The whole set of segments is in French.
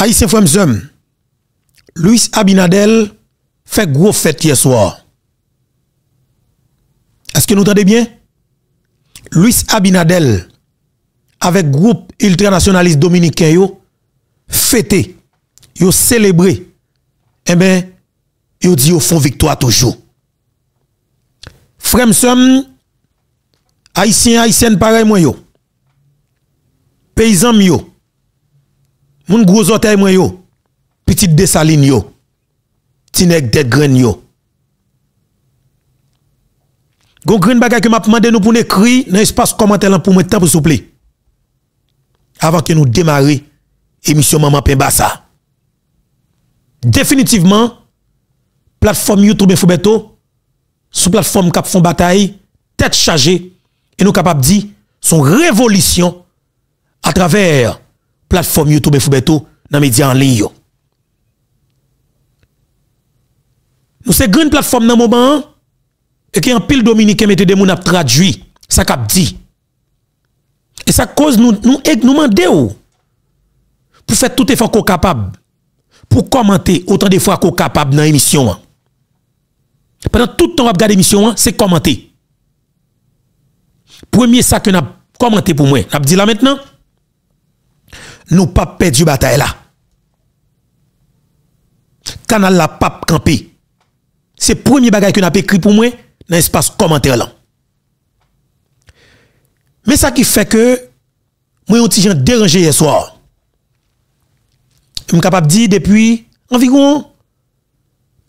Aysen Fremsem, Louis Abinadel, fèk gro fèt yè swa. Aske nou tade byen? Louis Abinadel, avèk group ultranasyonalist Dominikè yo, fètè, yo sèlebrè, e mè, yo di yo fò victò a toujò. Fremsem, Aysen Aysen parè mwen yo, peyizan mwen yo, moun grozote ay mwen yo, pitit de salin yo, tinek de gren yo. Gon kren bagay ke map mande nou pou ne kri, nan espas komantel an pou mwen tan pou soupli. Avan ke nou demari, emisyon maman pen basa. Definitiveman, platform you troube foubeto, sou platform kap fon batay, tet chaje, e nou kap ap di, son revolisyon, atraver, plateforme YouTube et Foubeto dans les médias en ligne. Nous c'est grande plateforme dans le moment hein, et qui en pile dominicain mette des moun traduit ça cap dit. Et ça cause nous nous nous pour faire tout effort qu'on capable pour commenter autant de fois qu'on capable dans l'émission. Hein. Pendant tout le temps gade émission l'émission, hein, c'est commenter. Premier ça que n'a commenté pour moi. Nous dit là maintenant Nou pap pe di bata e la. Kanal la pap kanpe. Se premi bagay ki na pe kri pou mwen, nan espas komantè lan. Me sa ki fe ke, mwen yon ti jan deranje ye swar. M kapap di depi, anvigoun,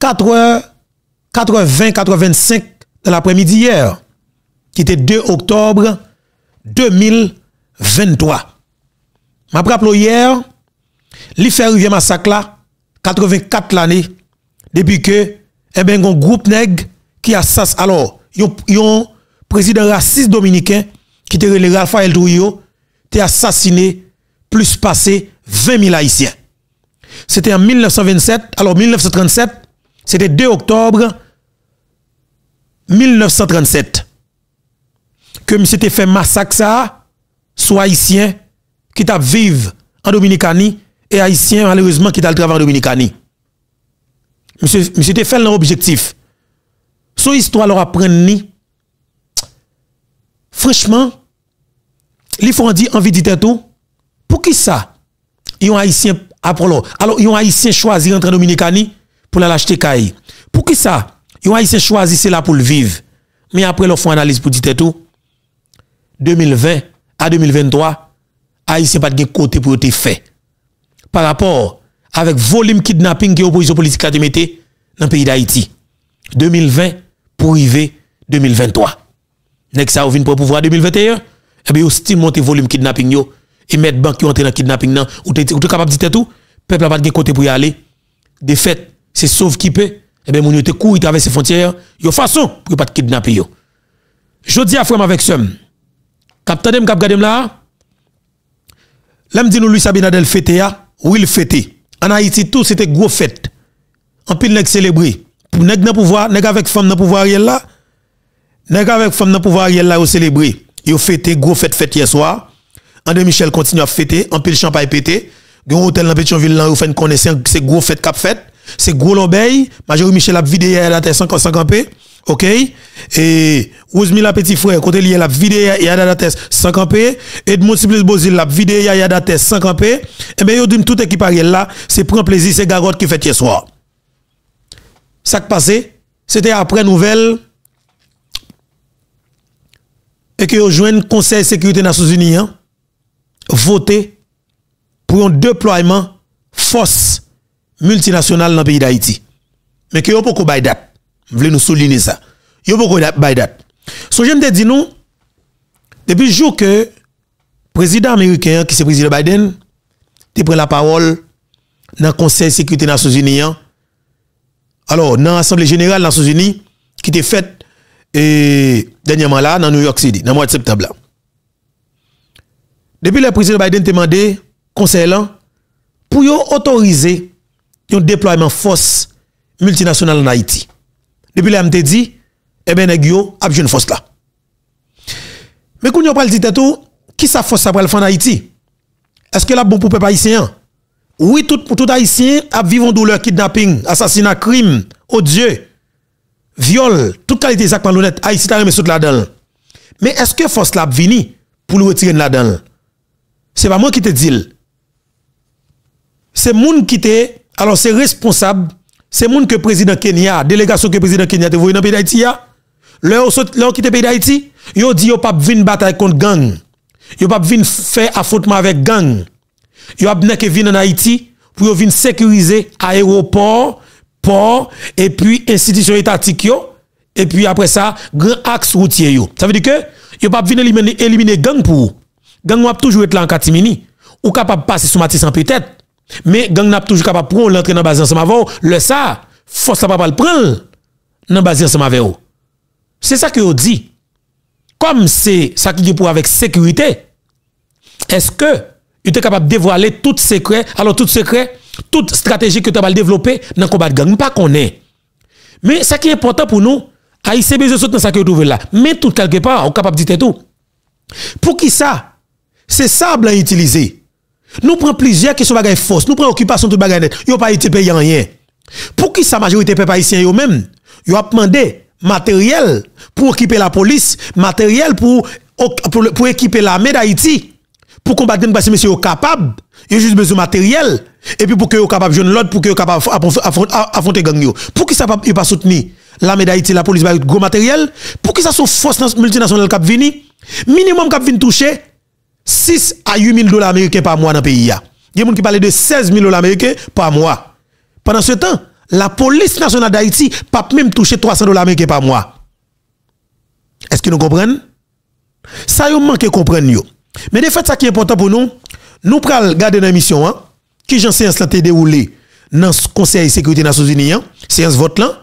80-85 de la premidi yer, ki te 2 oktobre 2023. m'a rappelle hier, fait Rivière Massacre là, 84 l'année, depuis que, eh ben, un groupe nègre qui assassiné. alors, yon, président raciste dominicain, qui était le Raphaël Douyo, t'es assassiné plus passé 20 000 Haïtiens. C'était en 1927, alors 1937, c'était 2 octobre 1937 que s'était fait massacre ça soit haïtien qui t'a vivre en Dominicanie et haïtien malheureusement qui t'a le travail en Dominicanie. Monsieur monsieur te fait objectif. Son histoire leur apprend ni. Franchement, les font dit envie dit tout pour qui ça Ils ont haïtien Alors ils ont haïtien choisi entre Dominicanie pour la l'acheter caille. Pour qui ça Ils ont haïtien choisi cela pour le vivre. Mais après leur font analyse pour dit tout 2020 à 2023 n'a pas de côté pour être fait. Par rapport avec volume kidnapping que l'opposition politique a démetté dans le pays d'Haïti. 2020 pour arriver 2023. Next ça vient pour pouvoir 2021, eh bien, aussi monter volume kidnapping yo et mettre banque qui été dans kidnapping nan ou es capable de dire tout, peuple n'a pas de côté pour y aller. De fait, c'est sauf qui peut. Eh bien, mon yo te ces traverser frontières, yo façon pour pas de kidnapper yo. dis à frère avec sem. Captain dem cap gadem là, L'homme dit nous, Luis Abinadel fêté, oui, il fête. En Haïti, tout, c'était gros fête. En pile, nèg célébré. Pour Nèg dans pouvoir, nèg avec femme dans pouvoir, aller, là. Nèg avec femme dans pouvoir, Ariel là, au célébré. Yo fête, gros fête, fête hier soir. André Michel continue à fêter, en pile champagne pété. Gon hôtel dans ville, là, fait une connaissance, c'est gros fête cap fête. C'est gros l'obéi, Major Michel a vidé hier la tête, 50 50 OK Et la petit frère côté lié la vidé la tête 5 campé Edmond y Bozil la vidéo, a la tête sans campé et eh ben yo dit toute équipe là c'est prend plaisir c'est garotte qui fait hier soir. Ça qui passé, c'était après nouvelle et que joint le Conseil de sécurité des Nations Unies hein, pour un déploiement force multinationale dans le pays d'Haïti. Mais que yo pas date voulez nous souligner ça. Yo beaucoup by that. So j'aime te dire nous depuis le jour que président américain qui c'est président Biden a pris la parole dans le Conseil de sécurité des Nations Unies. Hein. Alors dans l'Assemblée générale des Nations Unies qui était faite et e, dernièrement là dans New York City dans le mois de septembre Depuis le président Biden demandé conseil pour autoriser un déploiement de force multinationale en Haïti. Depuis là, m'te dit, eh ben, nèg yo, ap une force là. Mais qu'on yon pral dit tout, qui sa force après le faire en Est-ce que la bon pour peuple haïtien? Oui, tout, tout haïtien a vivre douleur, kidnapping, assassinat, crime, odieux, viol, toute qualité de malhonnête, Haïti t'a remis là-dedans. Mais est-ce que force la vini pour le retirer là-dedans? C'est pas moi qui te dis. C'est moun qui te, alors c'est responsable c'est monde que président Kenya, délégation que président Kenya te voyé dans pays d'Haïti là. ou quitté pays d'Haïti, yo dit yo pas venir bataille contre gang. Yo pas venir faire affrontement avec gang. Yo a que venir en Haïti pour yo l'aéroport, sécuriser aéroport, port et puis institution étatique yo et puis après ça grand axe routier yo. Ça veut dire que yo pas venir éliminer, gang pour gang va toujours être là en ne ou capable passer sous Matissan peut-être mais gang n'a toujours capable prendre l'entrée dans base ensemble avant le ça force pas le prendre dans base ensemble avec eux. C'est ça que on dit. Comme c'est ça qui est pour avec sécurité. Est-ce que tu es capable de dévoiler tout secret alors tout secret toute stratégie que tu as développer dans le combat de gang pas qu'on Mais ce qui est important pour nous ah, ici besoin de dans ça que trouver là. Mais tout quelque part, on capable de dire tout. Pour qui ça C'est ça à utiliser. Nous prenons plusieurs qui sont force, nous prenons occupation de tout bagaille net. Yo pas été payé rien. Pour qui sa majorité peuple haïtien eux même, ils ont demandé matériel pour équiper la police, matériel pour pour, pour équiper l'armée d'Haïti pour combattre parce que monsieur capable, il juste besoin de matériel et puis pour que capable jeune l'autre pour que capable affronter gang Pour qui ça pas pas soutenir l'armée d'Haïti, la police être bah, gros matériel, pour qui ça sont force multinationale qui viennent. minimum qui viennent toucher 6 à 8 000 dollars américains par mois dans le pays. Il y a des gens qui parlent de 16 000 dollars américains par mois. Pendant ce temps, la police nationale d'Haïti n'a même touché 300 dollars américains par mois. Est-ce que nous comprenons Ça, nous manque de comprendre. Mais de fait, ça qui est important pour nous, nous prenons garder dans l'émission, hein, qui j'en sais, ça déroulé dans le Conseil de sécurité des Nations Unies, hein. séance vote là.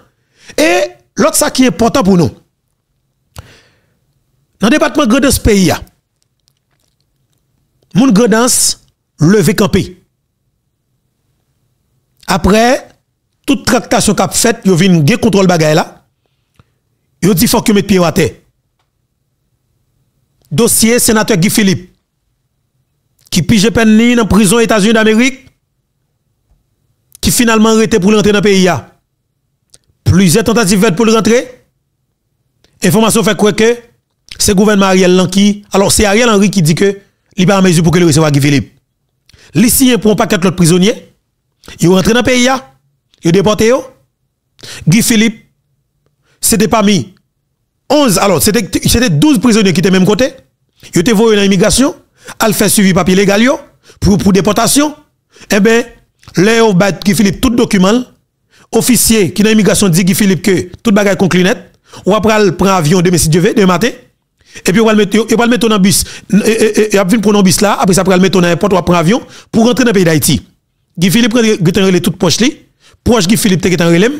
Et l'autre, ça qui est important pour nous, dans le département de ce pays, Moun Gredance levé campé. Après, toute tractation qu'a faite, yo vin gen contrôle bagay là. Yo dit faut que mette pied à terre. Dossier sénateur Guy Philippe qui pige peine en prison États-Unis d'Amérique qui finalement arrêté pour rentrer dans le pays Plusieurs tentatives faites pour le rentrer. Information fait quoi que c'est gouvernement Ariel qui alors c'est Ariel Henry qui dit que il pas en mesure pour que le recevoir Guy Philippe. signes ne pour un paquet l'autre prisonnier, Ils rentrent dans le pays, ont déporté. Guy Philippe, c'était parmi 11, alors c'était 12 prisonniers qui étaient même côté. Ils étaient voyés dans l'immigration, ils fait suivi papier légal pour, déportation. Eh bien, là, Guy Philippe tout document. Officier qui dans l'immigration dit Guy Philippe que tout bagage est net. On après, prendre avion demain si Dieu veut, demain matin et puis on va le mettre on va le mettre dans bus et va venir prendre un bus là après ça on va le mettre dans n'importe ou prendre avion pour rentrer dans le pays d'Haïti Guy Philippe qui relais toute poche li proche Guy Philippe qui en relais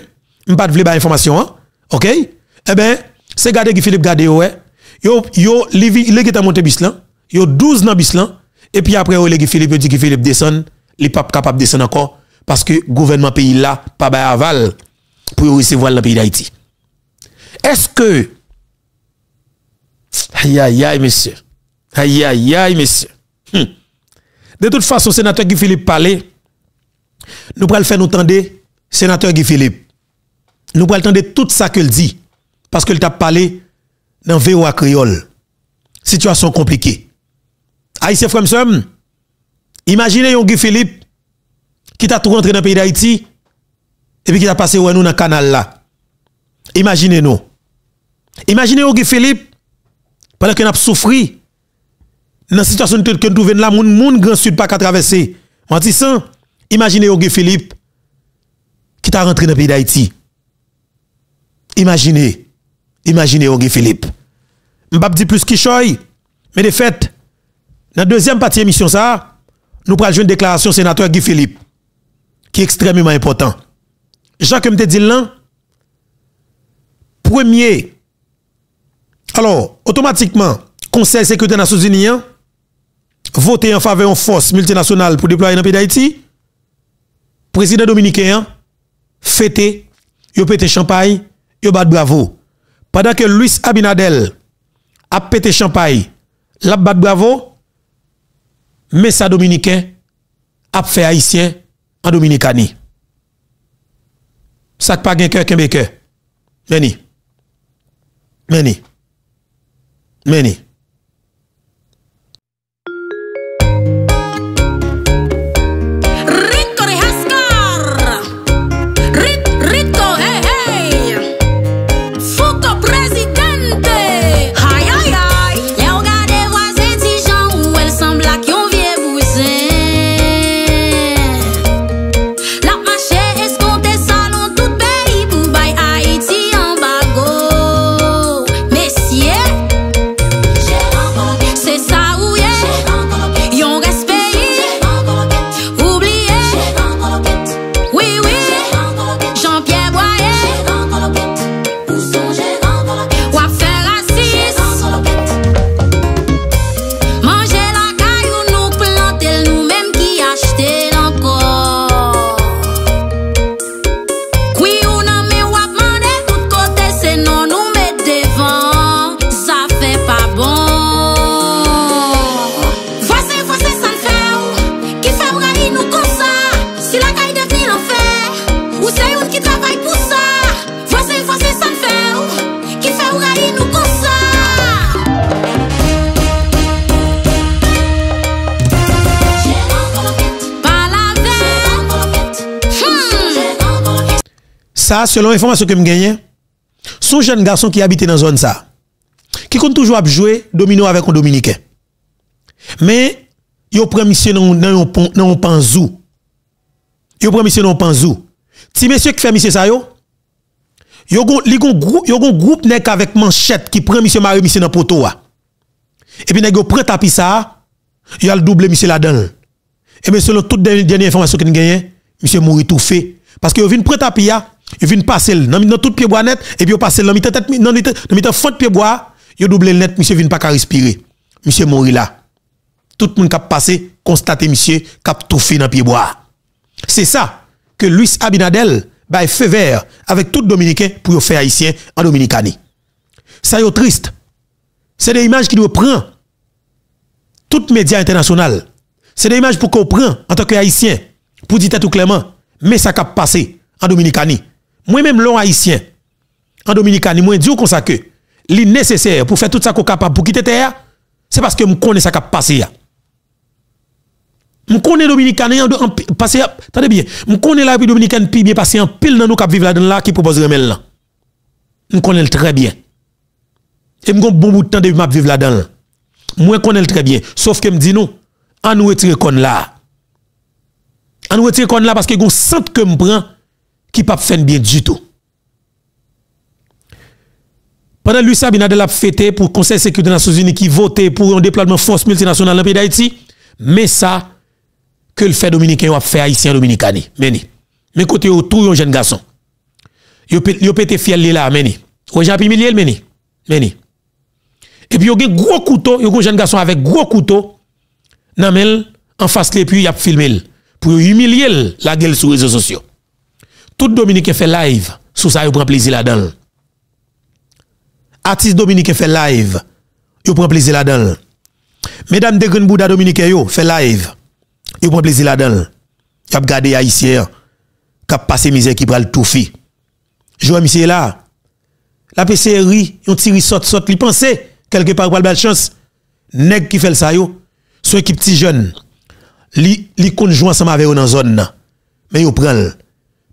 pas de ba information hein OK Eh ben c'est gardé Guy Philippe garder ouais yo yo les qui est monté bus là yo 12 dans bus là et puis après relais Guy Philippe dit Guy Philippe descend les pas capable de descendre encore parce que gouvernement pays là pas aval pour recevoir le pays d'Haïti est-ce que Aïe, aïe, aïe, monsieur. Aïe, aïe, aïe, monsieur. Hmm. De toute façon, sénateur Guy Philippe parlait. Nous pourrons le faire nous tendre, sénateur Guy Philippe. Nous pourrons entendre tout ça qu'il dit. Parce qu'il t'a parlé dans VOA Créole. Situation compliquée. Haïtien monsieur. imaginez Guy Philippe qui t'a tout rentré dans le pays d'Haïti et puis qui t'a passé ouais nous dans le canal là. Imaginez-nous. Imaginez Guy Philippe pendant qu'on a souffert, dans la situation que nous trouvons là, monde grand sud pas qu'à traverser. Mentissant, imaginez Ogue Philippe qui t'a rentré dans le pays d'Haïti. Imaginez, imaginez Ogue Philippe. pas dire plus choy. mais de fait, dans la deuxième partie de l'émission, ça, nous prenons une déclaration sénateur Guy Philippe, qui est extrêmement important. Jacques me dit là, premier alors, automatiquement, Conseil sécurité des Nations Unies hein, voté en faveur en force multinationale pour déployer dans le pays d'Haïti. Président dominicain hein, fêté, il pété champagne, il battu bravo. Pendant que Luis Abinadel a pété champagne, a battu bravo, mais ça dominicain a fait haïtien en Dominicanie. Ça pas gagné cœur qu'un Venez. Venez. Many selon l'information que je gagne, son jeune garçon qui habitait dans la zone ça, qui compte toujours jouer domino avec un dominicain. Mais, il prend monsieur dans un panzou. Il prend monsieur dans un panzou. Si monsieur qui fait monsieur ça, yo, a un groupe avec manchette qui prend monsieur Marie monsieur dans poteau ah. Et puis nèg prend tapis ça, a le double monsieur là-dedans. Et bien, selon toute dernières informations que nous gagnons, monsieur mourit tout fait parce qu'il vient vinn prend tapis ah, il vient passer dans, tout tout pied bois net, et puis il passé dans mitan tête, dans tête mitan fond pied bois, ils le net, monsieur vient pas qu'à respirer. Monsieur mourir là. Tout le monde qui a passé, constate monsieur, qui a tout fait dans pied bois. C'est ça que Luis Abinadel, bah, fait vert avec tout Dominicain pour faire haïtien en Dominicanie. Ça est triste. C'est des images qui nous prend toutes médias internationaux. C'est des images pour qu'on prend en tant que haïtien pour dire tout clairement mais ça cap a passé en Dominicanie Mwen menm lor haisyen, an Dominika ni mwen diyo konsa ke, li neseser pou fe tout sa ko kapap pou kite teya, se paske mwen konen sa kap pase ya. Mwen konen Dominika ni, an do an pase ya, tade bien, mwen konen la epi Dominika ni, an do an pase ya an pil nan nou kap vive la den la, ki propose remel nan. Mwen konen l tre bien. E mwen kon bon boutan de map vive la den la. Mwen konen l tre bien. Sof ke m di nou, an ou etire kon la. An ou etire kon la, paske goun sent ke m pren, qui pas fait bien du tout. Pendant lui, ça, il a fêté pour le Conseil sécurité des Nations Unies qui votait pour un déploiement de force multinationale dans le pays d'Haïti. Mais ça, que le fait dominicain a fait haïtien dominicain. Mais, mais côté autour, un jeune garçon. Yo pété fier là, mais, ou j'ai appris millier, mais, mais. Et puis, il y a un gros couteau, il y a un jeune garçon avec gros couteau, nan en face de puis il a filmé pour humilier la gueule sur les réseaux sociaux. tout Dominike fè live, sou sa yo pran plizi la dal. Atis Dominike fè live, yo pran plizi la dal. Medan Degrenbou da Dominike yo, fè live, yo pran plizi la dal. Yo ap gade ya isye, kap pase mize ki pral toufi. Jouan misye la, la PCRI, yon ti ri sot sot, li panse, kelke par pal bel chans, neg ki fè l sa yo, sou ekip ti jen, li konjouan sa ma veyo nan zon nan, men yo pran l.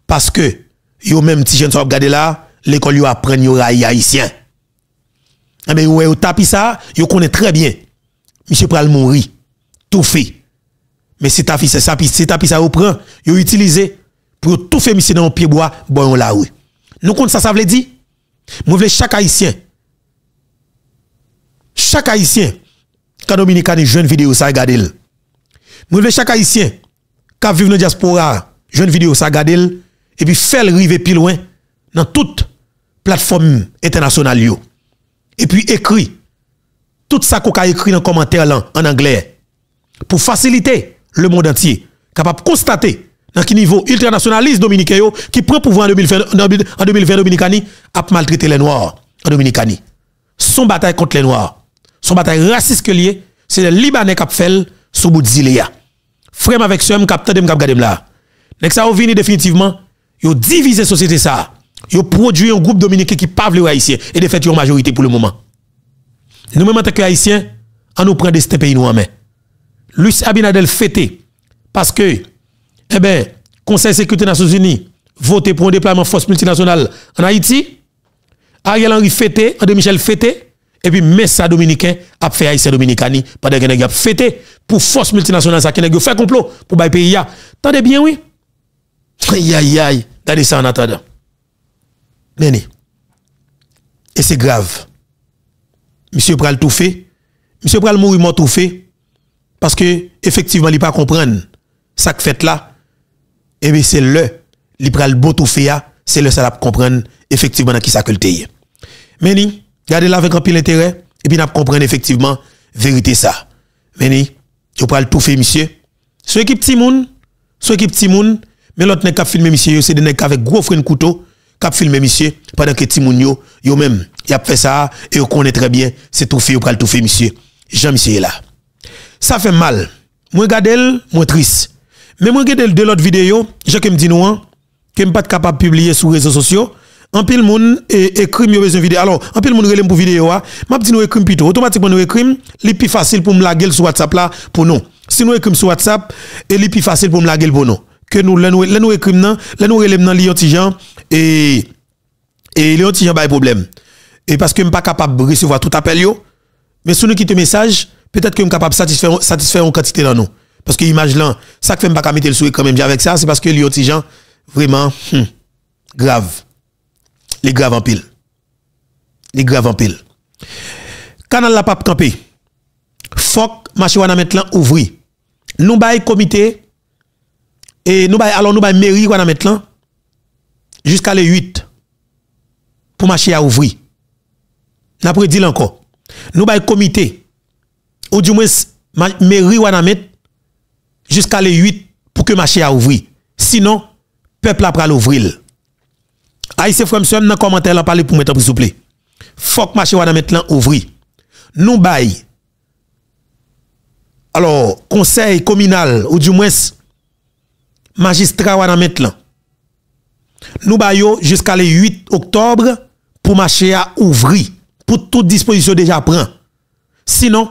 Parce que, yo même petit jeune sont regardé là, l'école yo apprend yo haïtien. Eh bien, ouais, yo tapis ça, yo connaît très bien. Monsieur pral Tout fait. Mais c'est tapis c'est ça, c'est tapis ça, yo prend, yo utilisez pour tout faire... monsieur dans pied bois, bon la rue. Nous compte ça, ça veut dire? Moi, voulez chaque haïtien. Chaque haïtien, quand Dominicain jeune vidéo, ça regarde. Moi, voulez chaque haïtien, qui vit dans la diaspora, jeune vidéo, ça regarde et puis faire le river plus loin dans toute plateforme internationale et puis écrit tout ça qu'on a écrit dans commentaire là en anglais pour faciliter le monde entier capable de constater dans quel niveau ultranationaliste dominicain qui prend pouvoir en 2020 en 2020 Dominicani a maltraité les noirs en Dominicani son bataille contre les noirs son bataille raciste que c'est le libanais qui fait sous bout de frère avec soeur, capteur de me là. Nek ça définitivement ils ont divisé la société ça. Ils produit un groupe dominicain qui parle les haïtiens. Et de fait, yon majorité pour le moment. nous même en tant que haïtiens, on nous prend des pays nous en main. Luis Abinadel fêté parce que, le eh ben, Conseil de sécurité des Nations Unies voté pour un déploiement de force multinationale en Haïti. Ariel Henry fêté, André Michel fêté, et puis Messa Dominicain a fait Haïtien Dominicani pendant qu'il a fêté pour force multinationale, ça qui a fait complot pour le pays. Tendez bien, oui. Aïe, aïe, aïe. T'as ça en attendant. Meni, Et c'est grave. Monsieur Pral tout fait. Monsieur Pral mourir mort tout fait. Parce que, effectivement, il pas comprendre. Ça que fait là. Et eh bien, c'est le. Il pral beau tout fait ah. C'est le ça comprendre. Effectivement, dans qui ça que le Meni. Gardez là avec un pile intérêt. Et puis, n'a comprendre effectivement vérité ça. Meni. tu pral tout fait, monsieur. Soit petit, Timoun. Soit petit monde. Mais l'autre n'est qu'à filmer monsieur, c'est de n'être avec gros frein couteau, qu'à filmer monsieur, pendant que Timounio, yo, même, y a fait ça, et on connaît très bien, c'est tout fait, ou pral tout fait monsieur. Jean monsieur là. Ça fait mal. Moi Gadel, moi triste. Mais moi Gadel de l'autre vidéo, je que me dis non, hein, que me pas capable de publier sur les réseaux sociaux, en pile moun écrit yo besoin vidéo. Alors, en pile moun pour vidéo a, hein. m'a dit nous écrit plutôt. Automatiquement nous écrit, li plus facile pour me laguer sur WhatsApp là pour nous. Si nous crime sur WhatsApp, et li plus facile pour me laguer pour nous. ke nou lè nou ekrim nan, lè nou relèm nan li otijan, e li otijan ba e problem. E paske m pa kapab risuwa tout apel yo, men sou nou ki te mesaj, petèt ke m kapab satisfè yon kantite nan nou. Paske imaj lan, sa ke fè m pa kamite l sou e kwa mèm jè avèk sa, se paske li otijan vreman, hm, grave. Li grave anpil. Li grave anpil. Kanal la pap kampi, fok m a che wana mèt lan ouvri. Nou ba e komitee Et nous allons nous mairie quoi jusqu'à les 8 pour marcher à ouvrir. N'a pas dit encore. Nous allons comité ou du moins mairie ou jusqu'à les 8 pour que marché à ouvrir. Sinon peuple après l'ouvrir. frère Monsieur dans commentaire là parler pour mettre s'il vous plaît. Faut que marché ou maintenant ouvrir. Nous bail alors conseil communal ou du moins magistrat wana Nous baillons jusqu'à le 8 octobre pour marché à ouvrir, pour toute disposition déjà prend. Sinon,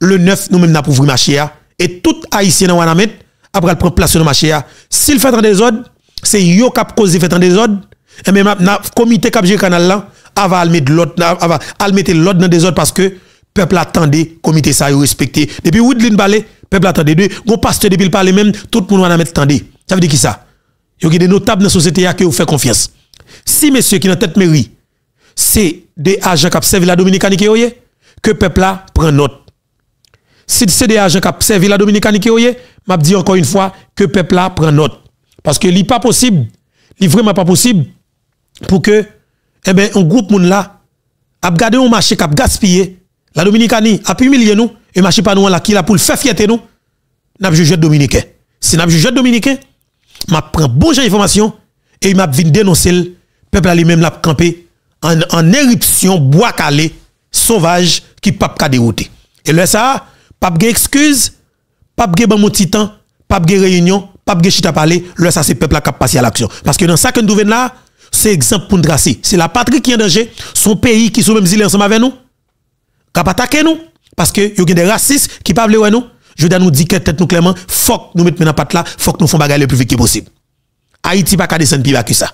le 9, nous même n'a ouvrir marché à, et tout haïtien dans wana met, après le propre place dans marché à. S'il fait un désordre, c'est yo cap cause fait un désordre, et même le comité cap canal là, avant de mettre l'autre, va mettre l'autre dans désordre parce que peuple attendait, comité ça respecté. Depuis Woodlin Ballet, peuple attendait deux, gon pasteur depuis le parler même, tout le monde va mettre tendé. Ça veut dire qui ça Il y a des notables dans la société qui vous fait confiance. Si monsieur qui dans tête mairie, c'est des agents qui servent la Dominicaine qui est, que peuple là prend note. Si c'est des agents qui servent la Dominicaine qui vous m'a dit encore une fois que peuple là prend note parce que n'est pas possible, n'est vraiment pas possible pour que eh ben un groupe moun là a gardé un marché qui a gaspillé la Dominicanie a humilié nous et marché pas nous là qui là pour le faire fierté nous. N'a jugé dominicain. Si n'a jugé dominicain, m'a prend bon information et m'a vinn dénoncer le peuple lui-même l'a campé en, en éruption bois calé sauvage qui pape ka dérouté. Et le ça, pap gen excuse, pap gen bon mon titan, pape gen réunion, pas de chita parler, le ça c'est peuple là qui passé à l'action parce que dans ça que nous devons là, c'est exemple pour nous tracer. C'est la patrie qui est en danger, son pays qui sont même îles ensemble avec nous. Qui attaquer nous parce que y a des racistes qui parlent de nous. Je dois nous dire que tête nous clairement, faut que nous mettons pas là, faut que nous fassions bagarre le plus vite possible. Haïti pas qu'à descendre plus bas que ça.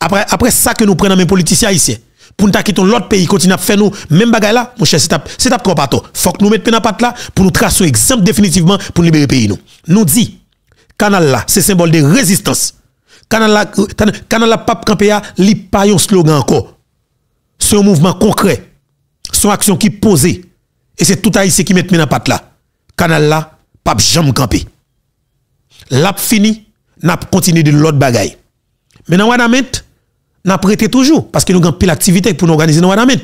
Après, après ça que nous prenons mes politiciens ici, pour nous quitter l'autre pays, continue à faire nous même bagarre là, mon cher, c'est c'est trop pas Faut que nous mettons pas là pour nous tracer un exemple définitivement pour libérer le pays nous. Nous dit, canal là, c'est symbole de résistance. Canal là, euh, canal là, pape campéa, li pas un slogan encore. C'est un mouvement concret. C'est une action qui posée et c'est tout haïtien qui met dans patte là. Canal là, pas jamais campé Lap fini, n'a continue de l'autre bagaille. Mais dans Wanamet, n'a prêté toujours parce que nous avons pile activité pour nous organiser dans Wanamet.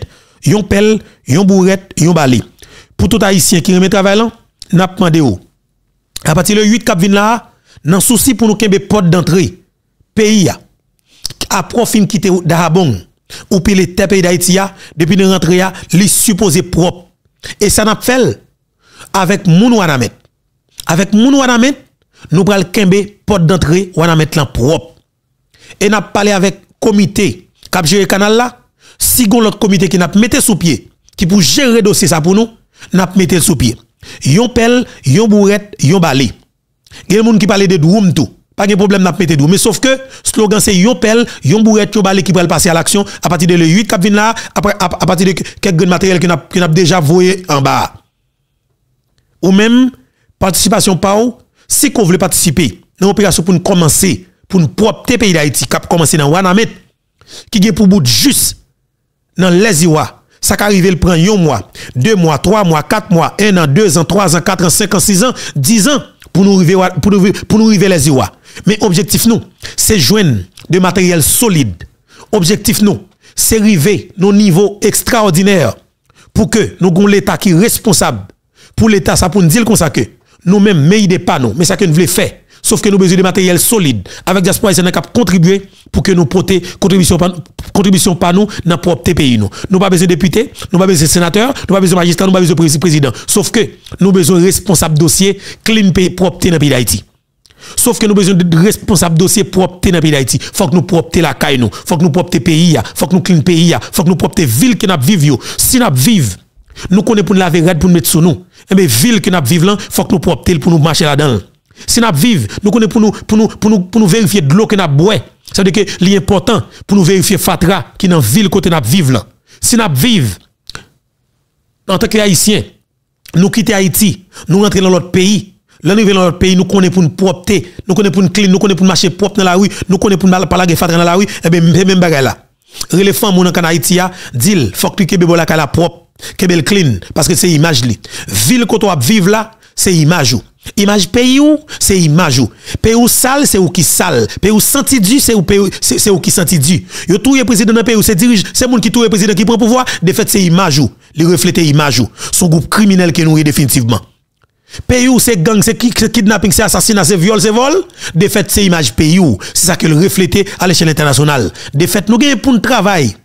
Yon pel, yon bourrette, yon balai. Pour tout haïtien qui remet travail là, n'a demandé où. À partir de 8 kap vin là, nan souci pour nous kembe porte d'entrée pays a profin fin quitter d'Arabon ou puis les pays d'Haïti depuis de rentrer a li supposé propre et ça n'a fait avec moun Wanamet. Avec moun Wanamet, nous le kembe porte d'entrée Wanamet la propre. Et n'a parlé avec comité géré le canal là, si l'autre comité qui n'a metté sous pied, qui pour gérer dossier ça pour nous, n'a metté sous pied. Yon pelle, yon bourrette, yon balé. moun qui parlent de droum tout. pa gen problem nap mette dou, me sauf ke slogan se yon pel, yon bouret yon bali ki brel pase al aksyon, a pati de le 8 kap vin la, a pati de kek gen materyel ki nap deja voye an ba. Ou men, participasyon pa ou, se kon vle participi, nan operasyon pou nou komanse, pou nou prop te peyi da eti, kap komanse nan wana met, ki gen pou bout jus, nan lezi wak, sa ka rive l pren yon mwa, 2 mwa, 3 mwa, 4 mwa, 1 an, 2 an, 3 an, 4 an, 5 an, 6 an, 10 an, pou nou rive lezi wak. Mais objectif nous, c'est joindre de matériel solide. Objectif nous, c'est arriver nos niveaux extraordinaires pour que nous ayons l'État qui est responsable. Pour l'État, ça pour nous dire comme ça que nous-mêmes, mais il pas nous, mais ça que nous voulons faire. Sauf que nous avons besoin de matériel solide. Avec diaspora c'est nous contribuer pour que nous portions contribution par contribution par nous dans propre pays nous. n'avons pas besoin de députés, nous pas besoin de sénateurs, nous pas besoin de magistrats, nous pas besoin de président. Sauf que nous avons besoin de responsables dossiers, clean pays propre dans le pays d'Haïti. Sauf que nous besoin de responsables dossier propre dans pays d'Haïti. Faut que nous propre la caille nous, faut que nous le pays Il faut que nous clean pays Il faut que nous propre ville que nous vivons. Si nous vivons, nous connaissons pour nous laver pour nous mettre sous nous. Et eh bien ville que nous vivent là, faut que nous propre pour nous marcher là-dedans. Si nous vivons, nous connaissons pour nous pour nous pour nous pour nous vérifier de l'eau que nous boit. c'est à dire que l'important pour nous vérifier fatra qui dans ville côté nous vivons là. Si nous vivons en tant que haïtien, nous quittons Haïti, nous rentrons dans l'autre pays Là, nous dans notre pays, nous connaissons pour une propreté, nous connaissons pour une clean, nous connaissons pour marcher propre dans la rue, nous connaissons pour pas la femmes dans la rue, et eh bien, même bagaille là. Les femmes, mon en Haïti, dit, faut que tu la la propre, le clean, parce que c'est image li. Ville que tu vivre là, c'est image ou. Image pays ou, c'est image ou. Pays ou sale, c'est ou qui sale. Pays ou senti du, c'est ou, c'est ou qui senti du. Yo tout président d'un pays ou c'est dirige, c'est moun qui tout président qui prend pouvoir, de fait c'est image ou. Les refléter image ou. Son groupe criminel qui nous définitivement. Pays où c'est gang, c'est kidnapping, c'est assassinat, c'est viol, c'est vol. De fait, c'est image pays où. C'est ça que le reflétait à l'échelle internationale. De fait, nous gagnons pour un travail.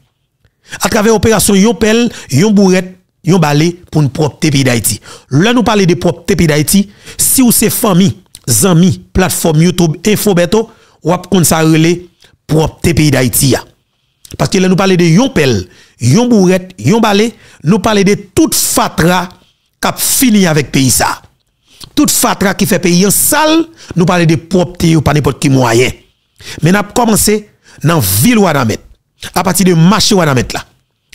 À travers l'opération Yopel, Yombouret, yon yon pour une propre pays d'Haïti. Là, nous parlons de propre pays d'Haïti. Si vous c'est famille, amis, plateforme YouTube, infobeto, ou ap kon sa relé propre pays d'Haïti. Parce que là, nous parlons de Yopel, yon Nous parlons de toute fatra qui fini avec pays ça toute fatra qui fait payer un sale, nous parler de propreté ou pas n'importe qui moyen. Mais nous avons commencé dans la ville ou à partir de marché ou à là.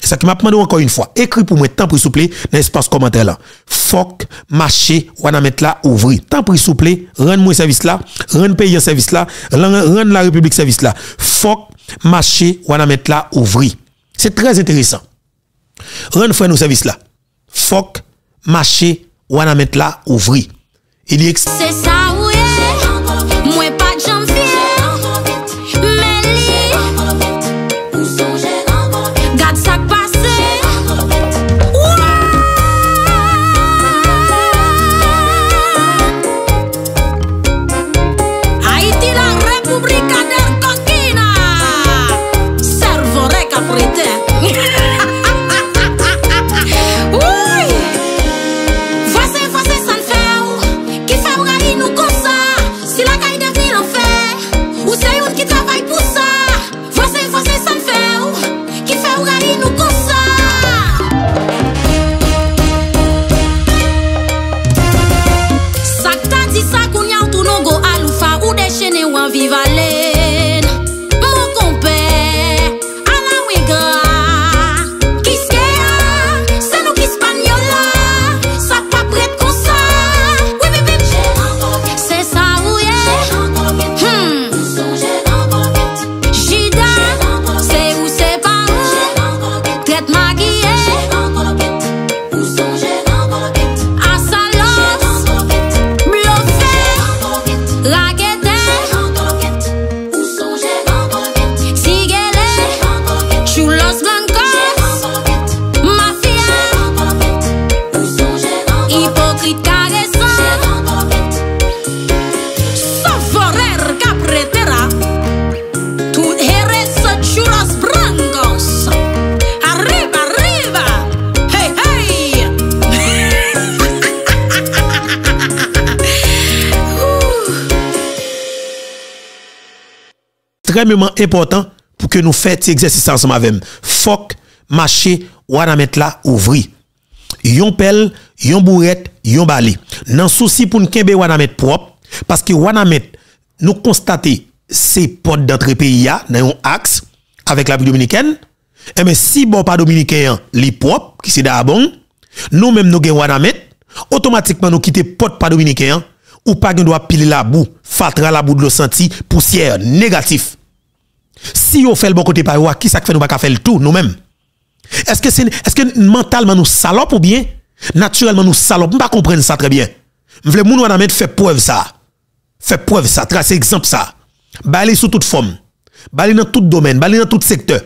ce qui m'a demandé encore une fois, Écris pour moi, tant pour souple, dans l'espace commentaire là. Fok, marché, ou à mettre là, ouvri. Tant pour souple, rends moi service là, rend pays service là, rends la République service là. Fok, marché, ou à là, ouvri. C'est très intéressant. rends frère nous service là. Fok, marché, ou à là, ouvri. Il y C'est ça. Mement important pou ke nou fè ti Eksesistans mavem, fok Mache Waname la ouvri Yon pel, yon bouret Yon bali, nan souci pou Nkenbe Waname prop, paske Waname Nou konstate Se pot d'entrepe ya, nan yon aks Avek la bou Dominiken Eme si bo pa Dominiken Li prop, ki se da abong Nou menm nou gen Waname, otomatikman Nou kite pot pa Dominiken Ou pa gen do apile la bou, fatra la bou De lo senti pousier negatif Si on fait le bon côté par vous, qui ça fait nous pas faire le tout nous-mêmes Est-ce que c'est est-ce que mentalement nous salopes ou bien naturellement nous salopes On pas comprendre ça très bien. Je veux moun nous faire preuve ça. Fait preuve ça, tracer exemple ça. Balé sous toute forme. Balé dans tout domaine, balé dans tout secteur.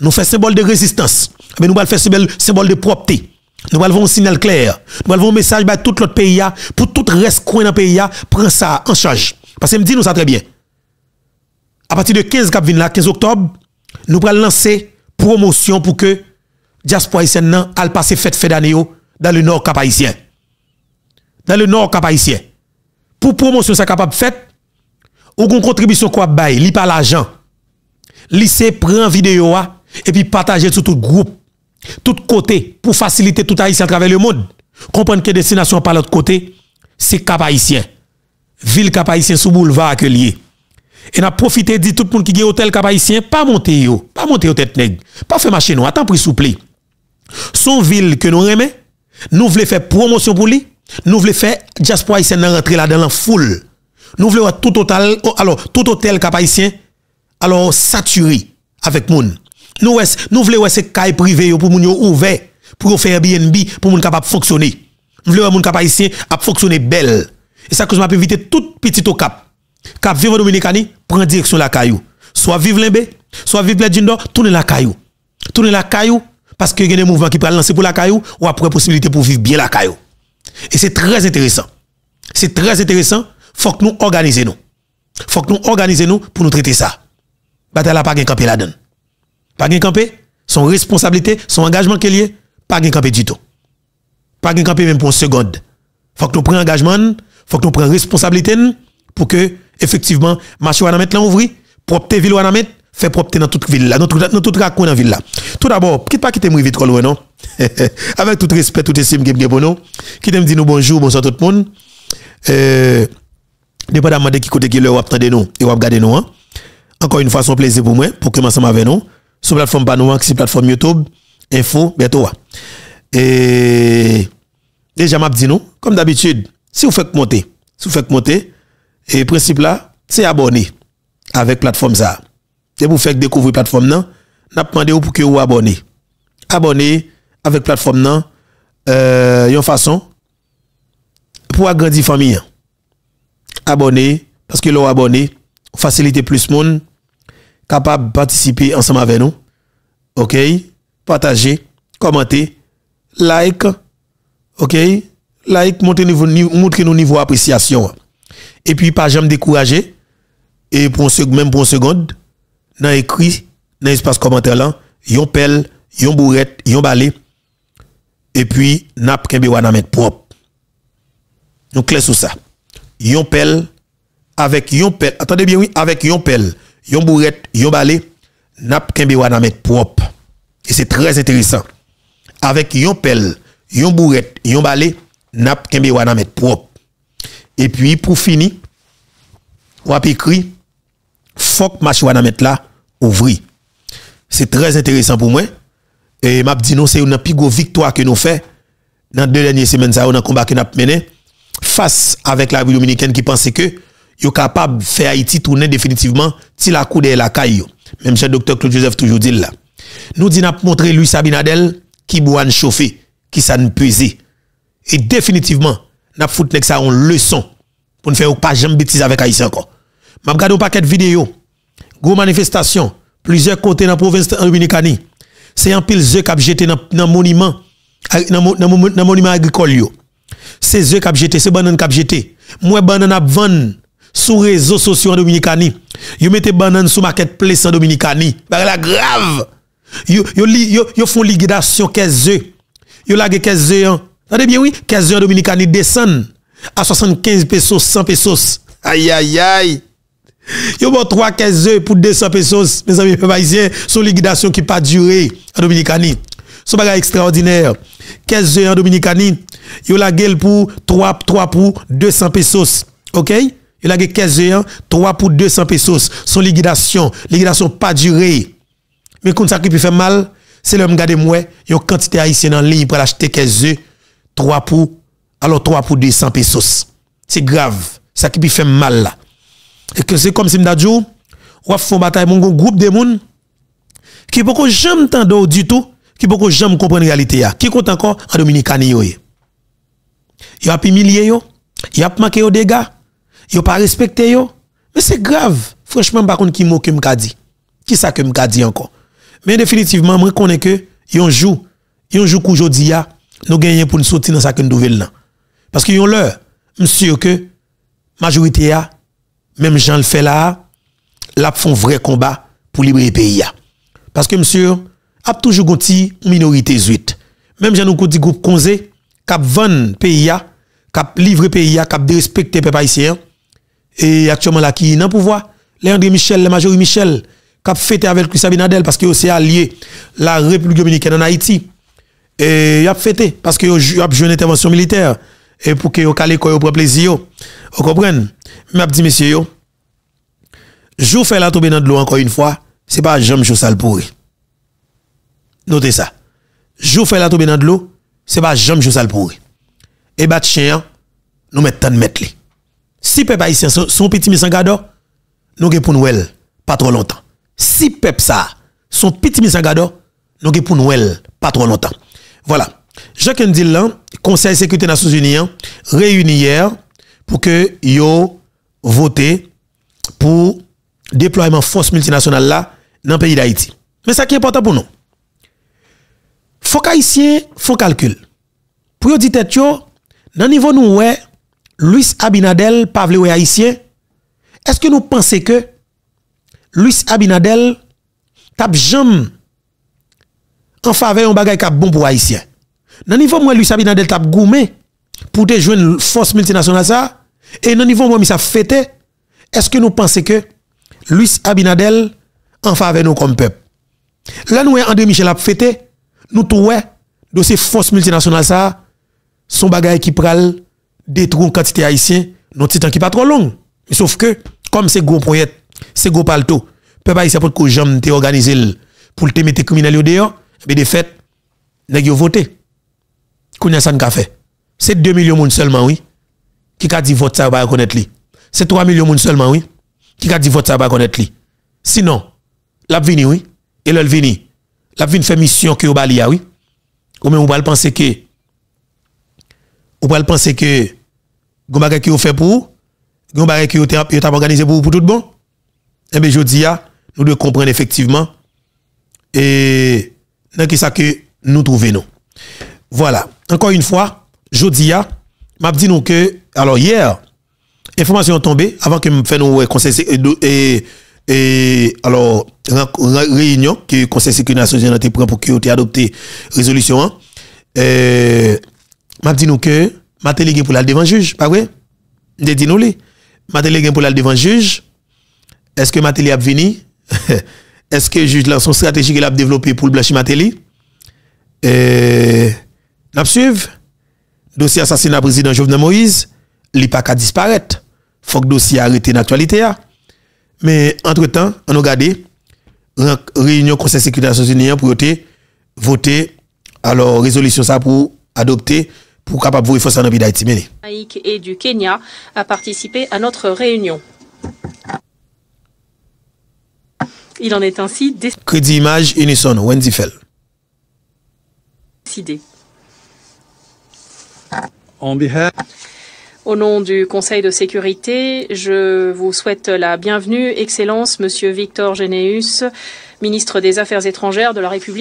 Nous fait symbole de résistance. Mais nous allons faire symbole de propreté. Nous allons un signal clair. Nous allons un message à tout l'autre pays pour tout reste coin dans pays prend ça en charge. Parce que me dit nous ça très bien à partir de 15 15 octobre nous allons lancer promotion pour que diaspora haïtienne a passer fête fête d'année dans le nord cap dans le nord cap Pour pour promotion ça capable fête ou une contribution quoi bail li pas l'argent lycée prend vidéo et puis partager sur tout groupe tout côté pour faciliter tout haïtien à travers le monde comprendre que destination par l'autre côté c'est cap ville cap sous boulevard accueillier. E na profite di tout moun ki gen hotel kapayisyen, pa monte yo. Pa monte yo tet neg. Pa fe mache nou, atan pri soupli. Son vil ke nou reme, nou vle fe promosyon pou li. Nou vle fe, Jaspo Aisyen nan rentre la den lan foule. Nou vle wè tout hotel kapayisyen, alo saturi avèk moun. Nou vle wè se kaj prive yo pou moun yo ouve, pou yo fe Airbnb, pou moun kapap foksyone. Nou vle wè moun kapayisyen ap foksyone bel. E sa kouzman ap evite tout piti to kap. Cap vivre Dominicani, prend direction la caillou. Soit vivre l'imbé, soit vive Pledjindo, tourne la caillou. Tourne la caillou, parce qu'il y a des mouvements qui peuvent lancer pour la caillou, ou après possibilité pour vivre bien la caillou. Et c'est très intéressant. C'est très intéressant. Faut que nous organisions nous. Faut que nous organiser nous pour nous traiter ça. Bataille la pas camper la donne. Pas camper, son responsabilité, son engagement qu'il y ait pas camper du tout. Pas camper même pour une seconde. Faut que nous prenions engagement, faut que nous prenions responsabilité, pour que, effectivement, marché va mettre là ouvri, propre ville va mettre, fait propre dans toute ville là, dans toute dans dans la ville là. Tout d'abord, quitte pas quitter moi vite loin non. Avec tout respect, tout estime que pour nous, qui t'aime dire nous bonjour, bonsoir tout le monde. Euh, dépendamment de qui côté qui leur attendez nous et va garder nous hein. Encore une fois, son plaisir pour moi pour que ensemble avec nous sur plateforme Panouan, hein, sur plateforme YouTube, info bientôt. Hein. Et déjà m'a dit nous, comme d'habitude, si vous faites monter, si vous faites monter E prinsip la, se abone avèk platfòm sa. Se pou fèk dekouvri platfòm nan, nap pandè ou pou kè ou abone. Abone avèk platfòm nan euh, yon fason pou agrandi fami. Abone, paskè lou abone, fasilite plus moun, kapab patisipe ansam avè nou. Ok, pataje, komante, like, ok, like, moun tri nou nivou apresyasyon wè. Et puis, pas jamais découragé Et pour même pour une seconde, dans écrit, dans l'espace commentaire là, yon pelle, yon bourrette, yon Et puis, n'a pas qu'un met propre. Donc, clé sur ça. Yon pelle, avec yon pelle, attendez bien, oui, avec yon pelle, yon bourrette, yon balai, n'a pas mettre propre. Et c'est très intéressant. Avec yon pelle, yon bourrette, yon balai, n'a pas mettre propre. Et puis, pour finir, on a écrit, faut que mettre là, ouvri. C'est très intéressant pour moi. Et m'a dit, non, c'est une victoire que nous fait dans deux dernières semaines, ça, on combat que nous mené face avec la République dominicaine qui pensait que, yo capable de faire Haïti tourner définitivement, si la coude est la caille. Même cher docteur Claude Joseph toujours dit là. Nous dit, n'a montré Luis Sabinadel qui boit chauffé, qui s'en ne Et définitivement, n'a nek ça une leçon pour ne faire pas jamais bêtise avec Haïti encore. M'a regardé un paquet de vidéos, gros manifestation. plusieurs côtés dans la province Dominicani. C'est un pile qui a jeté dans le monument dans monument agricole C'est œufs qui a jeté, c'est banane qui a jeté. Moi banane a vendre sur réseaux sociaux en Dominicani. Yo mettez bananes sur marketplace en Dominicani. Bah la grave. Yo yo yo font liquidation 15 eux. Yo lagué 15 œufs. Attendez bien, oui, 15 heures dominicaine descendent à 75 pesos, 100 pesos. Aïe, aïe, aïe. Yo bon 3 15 heures pour 200 pesos, mes amis haïtiens, son liquidation qui pas duré en Dominicanie. Ce bagage extraordinaire. 15 heures en Dominicanie, yo la gueule pour 3 3 pour 200 pesos. OK? Yo la gueule 15 heures, 3 pour 200 pesos, son liquidation, liquidation pas duré Mais comme ça qui peut faire mal, c'est l'homme garder moi, une quantité haïtien en ligne pour acheter 15 heures 3 pour, alors 3 pour 200 pesos. C'est grave. Ça qui fait mal là. Et que c'est comme si m'da dit, ou une bataille, mon groupe de monde, qui beaucoup jamais d'eau du tout, qui beaucoup jamais comprendre la réalité. Qui compte encore en Dominicani yoye. Yo a humilié yo, yo a manqué yo dégâts, a pas respecté yo. Mais c'est grave. Franchement, par contre, qui moque que m'a dit? Qui ça que m'ka dit encore? Mais définitivement, moi connais que, yon joue, yon joue qu'aujourd'hui, nous gagnons pour nous sortir dans cette nouvelle. nous Parce que l'heure, monsieur Monsieur que majorité a, même Jean le fait là, là font vrai combat pour libérer le pays. Parce que monsieur, a toujours une minorité 8 Même Jean nous dit groupe a cap le pays a, cap livrer pays a, cap peuple haïtien et actuellement là qui est dans pouvoir, Michel, le major Michel, cap fêté avec Christian Binadel, parce que aussi allié la République dominicaine en Haïti et y a fêté parce que y a joué une intervention militaire et pour que yo calé quoi pour plaisir vous comprenez m'a dit monsieur jou fait la tomber dans de l'eau encore une fois c'est pas jambe jou sale pourri notez ça jou fait la tomber dans de l'eau c'est pas jambe jou sale pourri et bat chien nous mettons de mettre si peuple haïtien son, son petit misangado nous pas pour pas trop longtemps si peuple ça son petit misangado nous pas pour pas trop longtemps Voilà, Jacques Ndilan, Conseil Sécurité Nationaux Unien, réuni hier pou ke yo voté pou déployer man fons multinationale la nan peyi d'Haïti. Mè sa ki important pou nou. Fok Haïtien fok kalkul. Pou yo ditè tyo, nan nivou nou wè, Louis Abinadel, Pavlé ou Haïtien, eske nou pense ke Louis Abinadel tap jom mè? en faveur un bagage qui bon pour haïtien. le niveau moi Luis Abinadel tap goumé pour te joindre force multinationale ça et le niveau moi mi ça fêté, est-ce que nous pensons que Luis Abinadel en faveur nous comme peuple Là nous André Michel a fêté nous trouvons de ces forces multinationales ça son bagage qui pral des une quantité haïtien non temps qui pas trop long sauf que comme c'est gros projet c'est gros palto peuple haïtien pour que j'aime te organiser pour te mettre criminel dehors mais de fait, nèg yo voté. Kounya ça fait. C'est 2 millions personnes seulement oui qui a dit vote ça va connaître lui. C'est 3 millions personnes seulement oui qui a dit vote ça va connaître lui. Sinon, l'a vini oui et l'a vini. L'a vini fait mission que au bali ah, oui. Ou même on va penser que on va penser que vous qui fait pour vous. qui ont organisé pour pour tout bon. Eh bien je dis ah, nous devons comprendre effectivement et dans ce ça que nous trouvons Voilà. Encore une fois, dis, ah, m'a dit nous que alors hier information tombée avant que me fait nous conseil et, alors réunion que conseil sécurité nationale a pour que adopté résolution hein. euh, m'a dit nous que m'a délégué pour aller devant juge, pas vrai dit nous M'a pour aller devant juge. Est-ce que m'a a venu est-ce que juge là, son stratégie qu'il a développé pour le Blachimateli euh, N'a suivre. Dossier assassinat président Jovenel Moïse, il pas qu'à disparaître. Faut que dossier arrêté l'actualité. Mais entre-temps, on a regardé réunion Conseil de sécurité des Nations Unies pour voter alors résolution ça pour adopter pour capable voir force en d'Haïti. et du Kenya a participé à notre réunion. Il en est ainsi décidé. Crédit Image Unison, Wendy Fell. Au nom du Conseil de sécurité, je vous souhaite la bienvenue, Excellence, Monsieur Victor Généus, ministre des Affaires étrangères de la République.